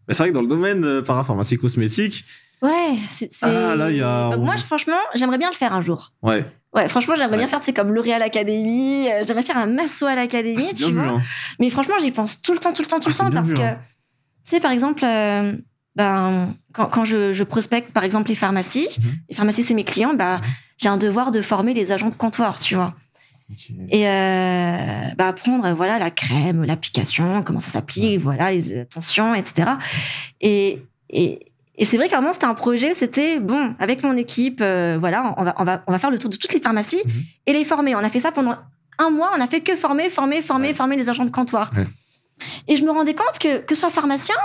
Mais c'est vrai que dans le domaine parapharmacie cosmétique, Ouais, c'est. Ah, moi, franchement, j'aimerais bien le faire un jour. Ouais. Ouais, franchement, j'aimerais bien faire, c'est comme L'Oréal Academy, euh, j'aimerais faire un masso à l'Académie, ah, tu vois. Hein. Mais franchement, j'y pense tout le temps, tout le temps, tout le ah, temps, parce que, hein. tu par exemple, euh, ben, quand, je, prospecte, par exemple, les pharmacies, mhm. les pharmacies, c'est mes clients, bah, mhm. j'ai un devoir de former les agents de comptoir, tu vois. Et euh, apprendre, bah, voilà, la crème, l'application, comment ça s'applique, voilà, les tensions, etc. et, et c'est vrai qu'à un moment, c'était un projet, c'était bon, avec mon équipe, euh, voilà, on va, on, va, on va faire le tour de toutes les pharmacies mhm. et les former. On a fait ça pendant un mois, on a fait que former, former, former, former les agents de comptoir. Et je me rendais compte que, que ce soit pharmacien,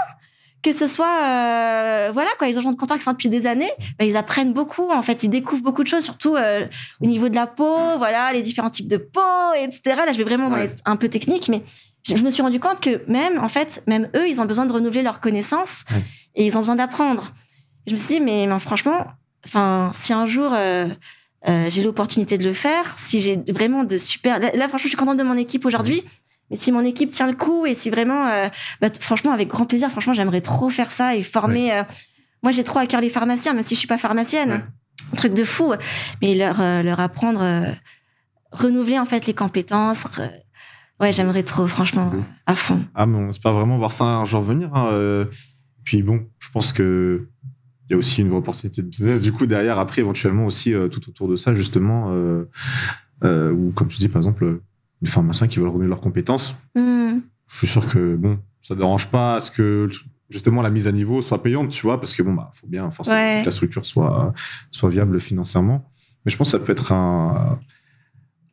que ce soit euh, voilà quoi ils agents de contact qui sont depuis des années bah, ils apprennent beaucoup en fait ils découvrent beaucoup de choses surtout euh, au niveau de la peau voilà les différents types de peau etc là je vais vraiment un peu technique mais je, me suis rendu compte que même en fait même eux ils ont besoin de renouveler leurs connaissances et ils ont besoin d'apprendre je me suis dit mais, franchement enfin si un jour euh, j'ai l'opportunité de le faire si j'ai vraiment de super là, franchement je suis contente de mon équipe aujourd'hui et si mon équipe tient le coup et si vraiment, euh, bah, franchement, avec grand plaisir, franchement, j'aimerais trop faire ça et former. Euh, moi, j'ai trop à cœur les pharmaciens, même si je suis pas pharmacienne. truc de fou. Mais leur, euh, leur apprendre, renouveler en fait les compétences. ouais, j'aimerais trop, franchement, à fond. Ah, mais on espère vraiment voir ça un jour venir. Hein, Puis bon, je pense que il y a aussi une opportunité de business. Du coup, derrière, après, éventuellement aussi tout autour de ça, justement, ou comme tu dis, par exemple les pharmaciens qui veulent remettre leurs compétences. Hmm. Je suis sûr que bon, ça ne dérange pas à ce que justement la mise à niveau soit payante, tu vois, parce que bon, bah, faut bien forcément que la structure soit, soit viable financièrement. Mais je pense que ça peut être un,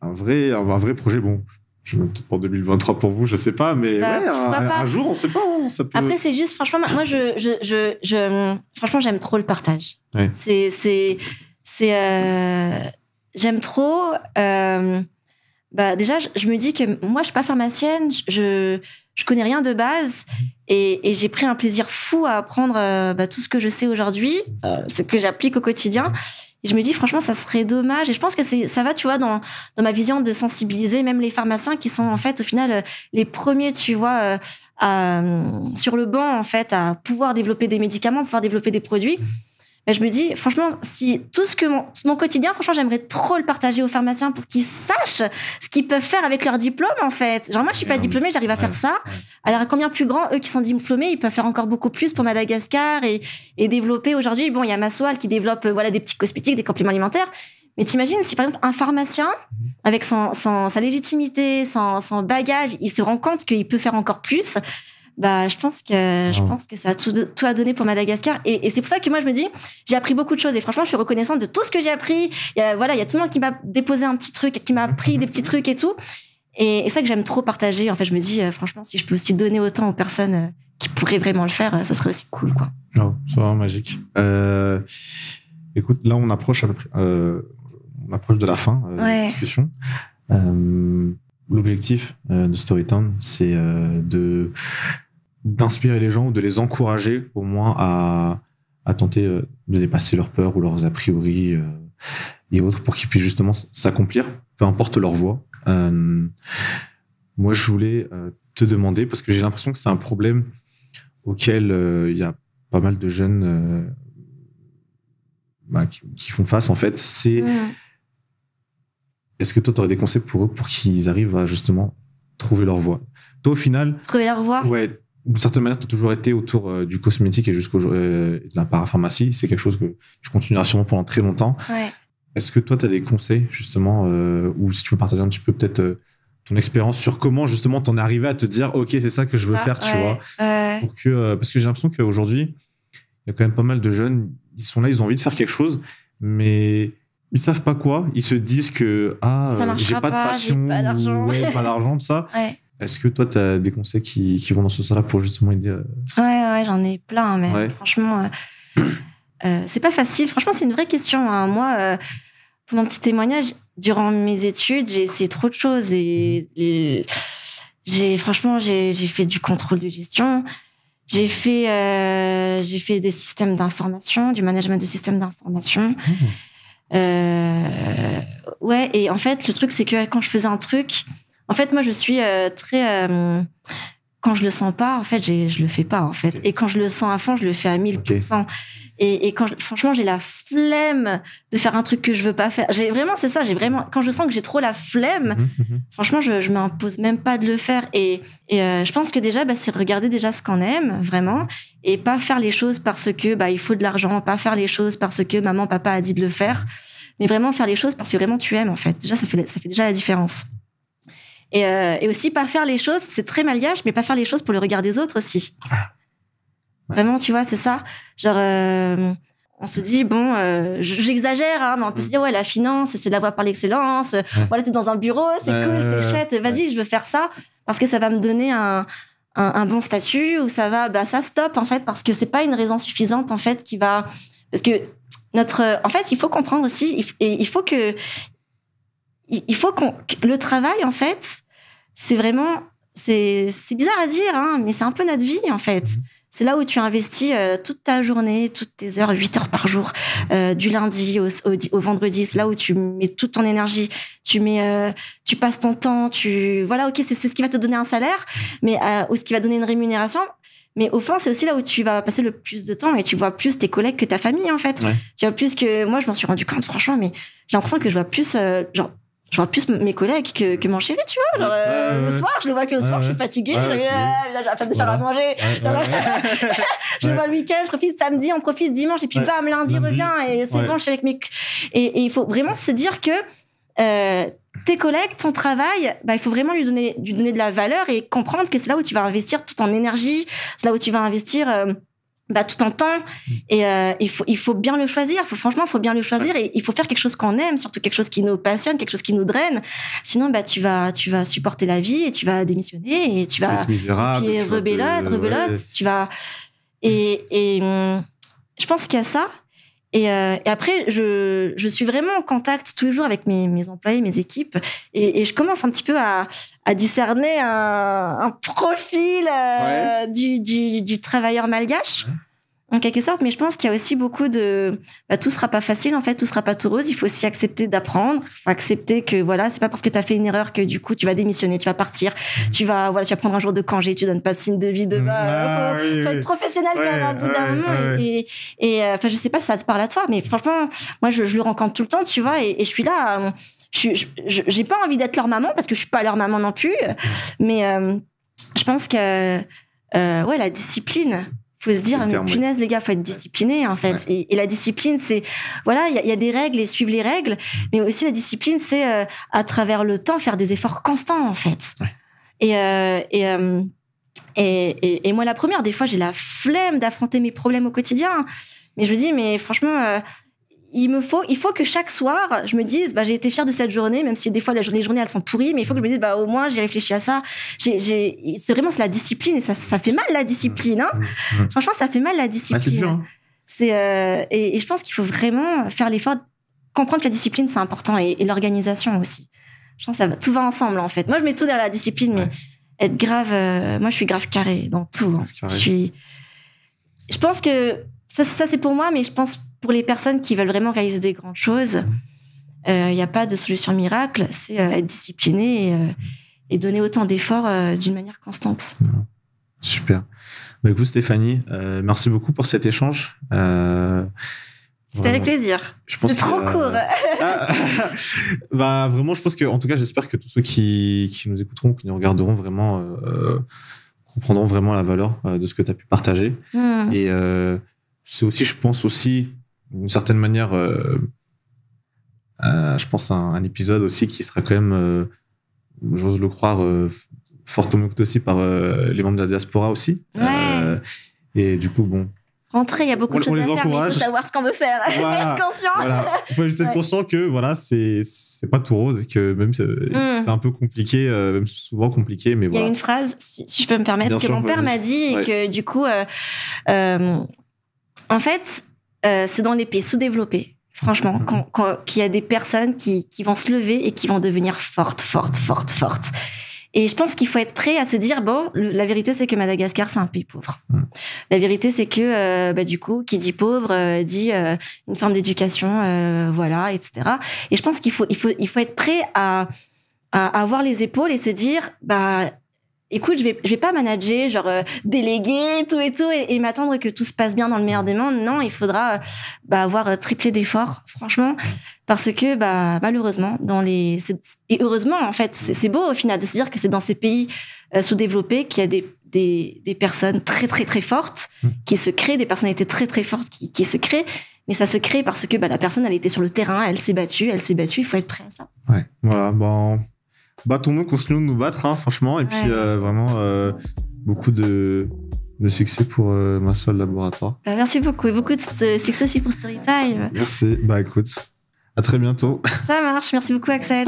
un vrai, un, vrai projet. Bon, peut-être pour 2023 pour vous, je sais pas, mais bah, un, jour, on sait pas. Hein, ça Après, c'est juste, franchement, moi, je, je, je, franchement, j'aime trop le partage. C'est, c'est, c'est, euh, j'aime trop. Euh, bah déjà, je, me dis que moi, je suis pas pharmacienne, je je connais rien de base et, et j'ai pris un plaisir fou à apprendre euh, bah, tout ce que je sais aujourd'hui, euh, ce que j'applique au quotidien. Et je me dis franchement, ça serait dommage. Et je pense que ça va, tu vois, dans, dans ma vision de sensibiliser même les pharmaciens qui sont en fait au final euh, les premiers, tu vois, à, sur le banc en fait, à pouvoir développer des médicaments, pouvoir développer des produits. Bah, je me dis, franchement, si tout ce que mon, quotidien, franchement, j'aimerais trop le partager aux pharmaciens pour qu'ils sachent ce qu'ils peuvent faire avec leur diplôme, en fait. Genre, moi, je suis pas diplômée, j'arrive à faire ça. Alors, combien plus grand, eux qui sont diplômés, ils peuvent faire encore beaucoup plus pour Madagascar et, développer aujourd'hui. Bon, il y a Massoal qui développe, euh, voilà, des petits cosmétiques, des compléments alimentaires. Mais t'imagines si par exemple un pharmacien, mhm. avec son, sa légitimité, son, son, bagage, il se rend compte qu'il peut faire encore plus, bah, je pense que je ah. pense que ça a tout, tout à donner pour Madagascar. Et, c'est pour ça que moi je me dis, j'ai appris beaucoup de choses et franchement, je suis reconnaissante de tout ce que j'ai appris. Il y a, voilà, il y a tout le monde qui m'a déposé un petit truc, qui m'a appris des petits trucs et tout. Et, c'est ça que j'aime trop partager. En fait, je me dis, euh, franchement, si je peux aussi donner autant aux personnes euh, qui pourraient vraiment le faire, euh, ça serait aussi cool, quoi. c'est vraiment magique. écoute, là, on approche on approche de la fin de la discussion. L'objectif de Storytown, c'est de d'inspirer les gens ou de les encourager au moins à, à tenter euh, de dépasser leurs peurs ou leurs a priori euh, et autres pour qu'ils puissent justement s'accomplir, peu importe leur voie. Euh, moi, je voulais te demander, parce que j'ai l'impression que c'est un problème auquel il y a pas mal de jeunes bah, qui, font face, en fait, c'est... Est-ce que toi, tu aurais des conseils pour eux pour qu'ils arrivent à justement trouver leur voie Toi, au final... Trouver leur voie Ouais, d'une certaine manière, tu as toujours été autour euh, du cosmétique et jusqu'au euh, de la parapharmacie. C'est quelque chose que tu continueras sûrement pendant très longtemps. Est-ce que toi, tu as des conseils, justement, euh, ou si tu peux partager un petit peu peut-être ton expérience sur comment, justement, t'en es arrivé à te dire, OK, c'est ça que je veux faire, tu vois que, Parce que j'ai l'impression qu'aujourd'hui, il y a quand même pas mal de jeunes, ils sont là, ils ont envie de faire quelque chose, mais ils savent pas quoi. Ils se disent que, ah, j'ai pas, de passion, pas d'argent, ouais, pas d'argent, tout ça. Est-ce que toi, tu as des conseils qui, vont dans ce sens-là pour justement aider euh, Ouais, ouais, j'en ai plein, hein, mais franchement, euh, euh, c'est pas facile. Franchement, c'est une vraie question. Hein. Moi, pour mon petit témoignage, durant mes études, j'ai essayé trop de choses et, mm-hmm. j'ai franchement, j'ai fait du contrôle de gestion. J'ai fait, j'ai fait des systèmes d'information, du management de systèmes d'information. Mm-hmm. ouais, et en fait, le truc, c'est que quand je faisais un truc, en fait, moi, je suis euh, très euh, quand je le sens pas, en fait, je le fais pas, en fait. Et quand je le sens à fond, je le fais à 1000%. Et, quand franchement, j'ai la flemme de faire un truc que je veux pas faire. J'ai vraiment, c'est ça, j'ai vraiment, quand je sens que j'ai trop la flemme, mhm, mhm. franchement, je, je m'impose même pas de le faire. Et, euh, je pense que déjà, bah, c'est regarder déjà ce qu'on aime, vraiment, et pas faire les choses parce que, bah, il faut de l'argent, pas faire les choses parce que maman, papa a dit de le faire, mais vraiment faire les choses parce que vraiment tu aimes, en fait. Déjà, ça fait, ça fait déjà la différence. Euh, et, aussi pas faire les choses, c'est très malgache, mais pas faire les choses pour le regard des autres aussi. Ah. Vraiment, tu vois, c'est ça. Genre, euh, on se dit, bon, euh, j'exagère, hein, mais on peut mm. se dire, ouais, la finance, c'est la voie par l'excellence. Voilà, t'es dans un bureau, c'est cool, c'est chouette, vas-y, je veux faire ça parce que ça va me donner un, un, un, bon statut ou ça va, bah, ça stop en fait, parce que c'est pas une raison suffisante en fait qui va. Parce que notre. En fait, il faut comprendre aussi, et il faut que, il faut qu'on le travail en fait, c'est vraiment c'est bizarre à dire hein, mais c'est un peu notre vie en fait. C'est là où tu investis euh, toute ta journée, toutes tes heures, 8 heures par jour, euh, du lundi au, au, vendredi. C'est là où tu mets toute ton énergie, tu mets, euh, tu passes ton temps, tu voilà, ok, c'est ce qui va te donner un salaire, mais ou ce qui va donner une rémunération. Mais au fond, c'est aussi là où tu vas passer le plus de temps et tu vois plus tes collègues que ta famille en fait. Tu vois plus que moi, je m'en suis rendu compte franchement, mais j'ai l'impression que je vois plus genre je vois plus mes collègues que, que mon chéri, tu vois. Genre, euh, le soir, je le vois que le soir, je suis fatiguée. Euh, j'ai la de faire à manger. je le vois le week-end, je profite samedi, on profite dimanche, et puis bam, lundi, lundi revient, et c'est bon, je suis avec mes. Et, il faut vraiment se dire que euh, tes collègues, ton travail, bah, il faut vraiment lui donner, lui donner de la valeur et comprendre que c'est là où tu vas investir toute ton énergie, c'est là où tu vas investir. Bah, tout en temps. Mm. Et euh, il, faut, il faut bien le choisir. Faut, franchement, il faut bien le choisir. Et il faut faire quelque chose qu'on aime, surtout quelque chose qui nous passionne, quelque chose qui nous draine. Sinon, bah, tu, vas, tu vas supporter la vie et tu vas démissionner et tu vas. tu vas. Et, et hum, je pense qu'il y a ça. Euh, et, après, je, suis vraiment en contact tous les jours avec mes, employés, mes équipes, et, je commence un petit peu à, discerner un, profil euh, du, travailleur malgache en quelque sorte, mais je pense qu'il y a aussi beaucoup de bah, tout sera pas facile en fait, tout sera pas tout rose. Il faut aussi accepter d'apprendre, accepter que voilà, c'est pas parce que tu as fait une erreur que du coup tu vas démissionner, tu vas partir, tu vas voilà, tu vas prendre un jour de congé, tu donnes pas de signe de vie de bah, faut, être professionnel quand bout d'un moment. Et euh, enfin, je sais pas si ça te parle à toi, mais franchement, moi je, le rencontre tout le temps, tu vois, et, je suis là. Euh, je j'ai pas envie d'être leur maman parce que je suis pas leur maman non plus, mais euh, je pense que ouais, la discipline faut se dire, ah, punaise, les gars, faut être discipliné, en fait. Et, la discipline, c'est, voilà, il y, a des règles et suivre les règles, mais aussi la discipline, c'est euh, à travers le temps faire des efforts constants, en fait. Et, euh, euh, et, et, et, moi, la première, des fois, j'ai la flemme d'affronter mes problèmes au quotidien. Mais je me dis, mais franchement, il me faut, il faut que chaque soir, je me dise, bah, j'ai été fière de cette journée, même si des fois les journées, elles sont pourries, mais il faut que je me dise, bah, au moins j'ai réfléchi à ça. c'est vraiment la discipline et ça, ça fait mal la discipline. Hein. Mmh, mmh. Franchement, ça fait mal la bah, discipline. Hein. c'est euh, et, je pense qu'il faut vraiment faire l'effort, comprendre que la discipline c'est important et, l'organisation aussi. Je pense que ça va, tout va ensemble en fait. Moi, je mets tout derrière la discipline, mais être grave, euh, moi je suis grave carré dans tout. Hein. Je suis, je pense que ça, ça c'est pour moi, mais je pense pour les personnes qui veulent vraiment réaliser des grandes choses, il mhm. n'y euh, a pas de solution miracle, c'est euh, être discipliné euh, et, donner autant d'efforts d'une manière constante. Super. Bah, écoute, Stéphanie, merci beaucoup pour cet échange. C'était avec plaisir. C'était trop court. Ah. bah, vraiment, je pense que, en tout cas, j'espère que tous ceux qui, nous écouteront, qui nous regarderont vraiment, comprendront vraiment la valeur de ce que tu as pu partager. Hmm. Et c'est aussi, je pense aussi, d'une certaine manière, euh, euh, je pense, un, épisode aussi qui sera quand même, euh, j'ose le croire, fortement aussi par les membres de la diaspora aussi. et du coup, bon, rentrer, il y a beaucoup de choses à faire, mais il faut savoir ce qu'on veut faire. Il faut juste être conscient que voilà, c'est pas tout rose et que même c'est mm. un peu compliqué, même souvent compliqué, mais voilà. Il y a une phrase, si, je peux me permettre, que mon père m'a dit et que du coup, en fait, euh, c'est dans les pays sous-développés, franchement, mhm. qu'il y a des personnes qui, vont se lever et qui vont devenir fortes, fortes, fortes, fortes. Et je pense qu'il faut être prêt à se dire bon, la vérité c'est que Madagascar c'est un pays pauvre. Mm. La vérité c'est que euh, bah, du coup, qui dit pauvre euh, dit une forme d'éducation, voilà, etc. Et je pense qu'il faut il faut il faut être prêt à, à avoir les épaules et se dire bah écoute, je vais, vais pas manager, genre euh, déléguer, tout et tout, et, m'attendre que tout se passe bien dans le meilleur des mondes. Non, il faudra euh, bah, avoir euh, triplé d'efforts, franchement, parce que bah, malheureusement, dans les et heureusement en fait, c'est beau au final de se dire que c'est dans ces pays sous-développés qu'il y a des, des, personnes très très très fortes mm. qui se créent, des personnalités très très fortes qui, se créent. Mais ça se crée parce que bah, la personne, elle était sur le terrain, elle s'est battue, elle s'est battue, il faut être prêt à ça. Ouais, voilà, bon, battons-nous, continuons de nous battre, hein, franchement. Et puis, euh, vraiment, euh, beaucoup de, de succès pour euh, ma seule laboratoire. Bah, merci beaucoup. Et beaucoup de succès aussi pour Storytime. Merci. Bah, écoute, à très bientôt. Ça marche. Merci beaucoup, Axel.